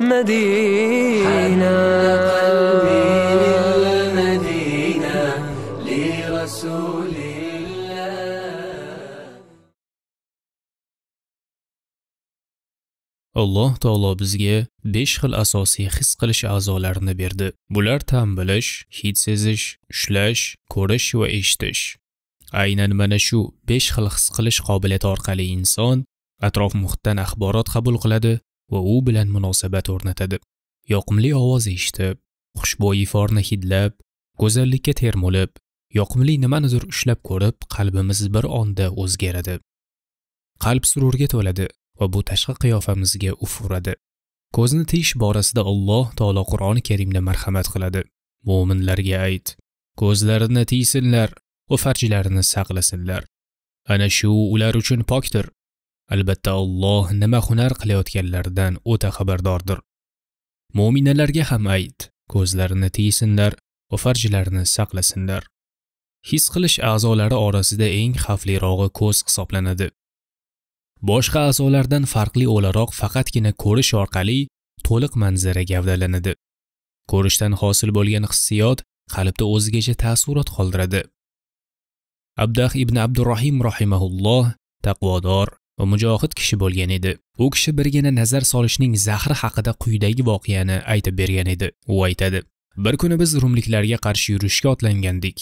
مدينة قلبي للمدينة لرسول alloh taolo bizga 5 xil asosiy his qilish a'zolarini berdi bular ta'm bilish hid sezish ushlash ko'rish va eshitish aynan mana shu 5 xil his qilish qobiliyati orqali inson atrof muhitdan axborot qabul qiladi va u bilan munosabat o'rnatadi yoqimli ovoz eshitib xushbo'y iforni hidlab go'zallikka termulib yoqimli nimanidir ushlab ko'rib qalbimiz bir onda o'zgaradi qalb sururga to'ladi va bu tashqi qiyofamizga uf uradi ko'zni tiyish borasida alloh taolo qur'oni karimda marhamat qiladi mo'minlarga ayt ko'zlarini tiysinlar va farjlarini saqlasinlar ana shu ular uchun pokdir albatta Alloh nima hunar qilayotganlaridan o'ta xabardordir mo'minalarga ham ayt ko'zlarini tiysinlar va farjlarini saqlasinlar his qilish a'zolari orasida eng xavflirog'i ko'z hisoblanadi boshqa a'zolardan farqli o'laroq faqatgina ko'rish orqali to'liq manzara gavdalanadi ko'rishdan hosil bo'lgan hissiyot qalbda o'zigacha taassurot qoldiradi abdah ibn abdurahim rahimahulloh taqvodor va mujohid kishi bo'lgan edi u kishi birgina nazar solishning zahri haqida quyidagi voqeani aytib bergan edi u aytadi bir kuni biz rumliklarga qarshi yurishga otlangandik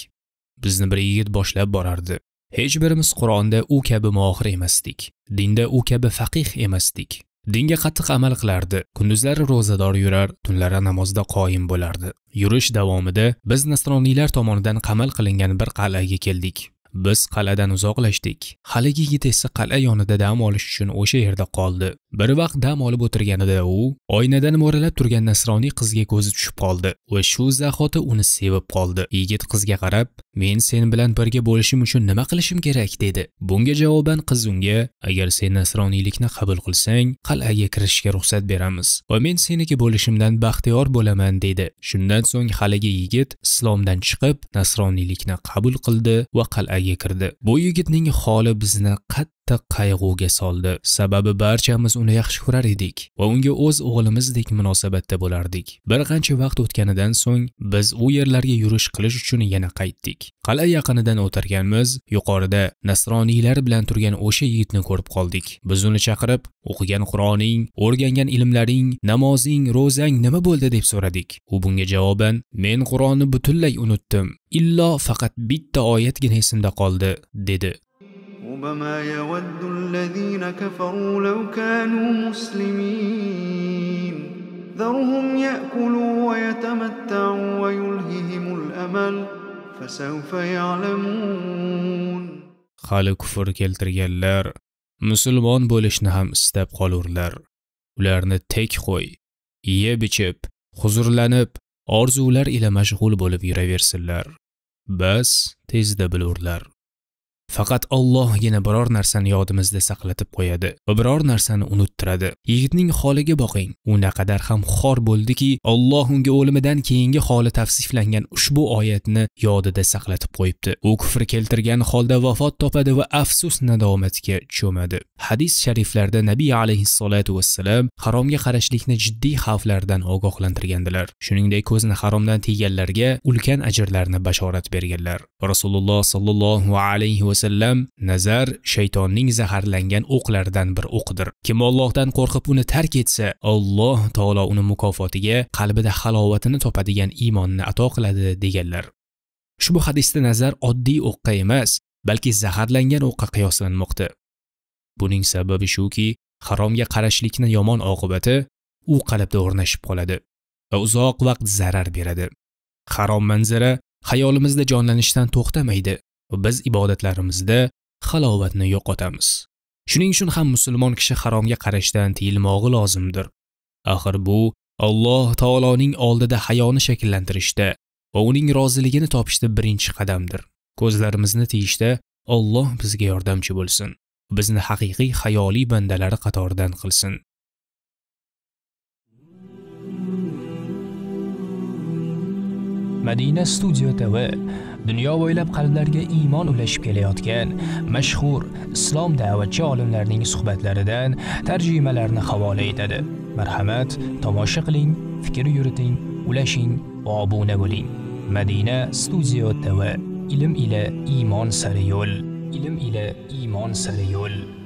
bizni bir yigit boshlab borardi hech birimiz qur'onda u kabi mohir emasdik dinda u kabi faqih emasdik dinga qattiq amal qilardi kunduzlari ro'zador yurar tunlari namozda qoyim bo'lardi yurish davomida biz nasroniylar tomonidan qamal qilingan bir qal'aga keldik biz qal'adan uzoqlashdik haligi yigit esa qal'a yonida dam olish uchun o'sha yerda qoldi bir vaqt dam olib o'tirganida u oynadan mo'ralab turgan nasroniy qizga ko'zi tushib qoldi va shu zahoti uni sevib qoldi yigit qizga qarab men sen bilan birga bo'lishim uchun nima qilishim kerak dedi bunga javoban qiz unga agar sen nasroniylikni qabul qilsang qal'aga kirishga ruxsat beramiz va men seniki bo'lishimdan baxtiyor bo'laman dedi shundan so'ng haligi yigit islomdan chiqib nasroniylikni qabul qildi va qal'aga kirdi bu yigitning holi bizni qat katta qayg'uga soldi sababi barchamiz uni yaxshi ko'rar edik va unga o'z o'g'limizdek munosabatda bo'lardik bir qancha vaqt o'tganidan so'ng biz u yerlarga yurish qilish uchun yana qaytdik qala yaqinidan o'tarkanmiz yuqorida nasroniylar bilan turgan o'sha yigitni ko'rib qoldik biz uni chaqirib o'qigan qur'oning o'rgangan ilmlaring namozing ro'zang nima bo'ldi deb so'radik u bunga javoban men qur'onni butunlay unutdim illo faqat bitta oyatgina esimda qoldi dedi ربما يود الذين كفروا لو كانوا مسلمين ذرهم يأكلوا ويتمتعوا ويلههم الأمل فسوف يعلمون hali kufr keltirganlar musulmon bo'lishni ham istab qolurlar ularni tek qo'y yeb ichib huzurlanib orzular ila mashg'ul bo'lib yuraversinlar bas tezda bilurlar faqat yana biror narsani yodimizda saqlatib qo'yadi va biror narsani unuttiradi. Yigitning holiga boqing. U naqadar ham xor bo'ldiki, Alloh unga o'limidan keyingi holi tavsiflangan ushbu oyatni yodida saqlatib qo'yibdi. U kufr keltirgan holda vafot topadi va afsus nadomatga cho'madi. Hadis shariflarda Nabiy alayhissalotu vassalam haromga qarashlikni jiddiy xavflardan ogohlantirgandilar. Shuningdek, ko'zni haromdan tiyganlarga ulkan ajrlarni bashorat berganlar. Rasululloh sallallohu alayhi vasallam nazar shaytonning zaharlangan o'qlaridan bir o'qdir. Kim Allohdan qo'rqib uni tark etsa, Alloh taolo uni mukofotiga qalbida halovatini topadigan iymonni ato qiladi deganlar. Ushbu hadisda nazar oddiy o'qqa emas, balki zaharlangan o'qqa qiyoslanmoqda. Buning sababi shuki, haromga qarashlikni yomon oqibati u qalbda o'rnashib qoladi va uzoq vaqt zarar beradi. Harom manzara xayolimizda jonlanishdan to'xtamaydi va biz ibodatlarimizda halovatni yo'qotamiz. Shuning uchun ham musulmon kishi haromga qarashdan tiyilmog'i lozimdir. Axir bu Alloh taoloning oldida hayoni shakllantirishda va uning roziligini topishda birinchi qadamdir. Ko'zlarimizni tiyishda Alloh bizga yordamchi bo'lsin. Bizni haqiqiy hayoli bandalari qatoridan qilsin. Madina Studio TV dunyo bo'ylab qalblarga iymon ulashib kelayotgan mashhur islom da'vatchi olimlarining suhbatlaridan tarjimalarni havola etadi. Marhamat, tomosha qiling, fikr yuriting, ulashing va obuna bo'ling. Madina Studio TV ilm ila iymon sari yo'l, ilm ila iymon sari yo'l.